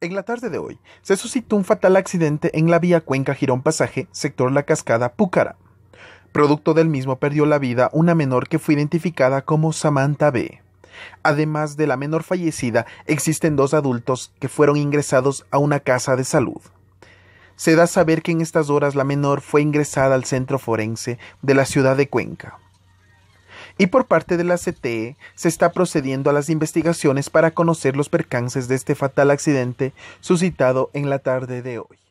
En la tarde de hoy se suscitó un fatal accidente en la vía Cuenca Girón Pasaje, sector La Cascada, Púcara. Producto del mismo perdió la vida una menor que fue identificada como Samantha B. Además de la menor fallecida, existen dos adultos que fueron ingresados a una casa de salud. Se da a saber que en estas horas la menor fue ingresada al centro forense de la ciudad de Cuenca y por parte de la CTE se está procediendo a las investigaciones para conocer los percances de este fatal accidente suscitado en la tarde de hoy.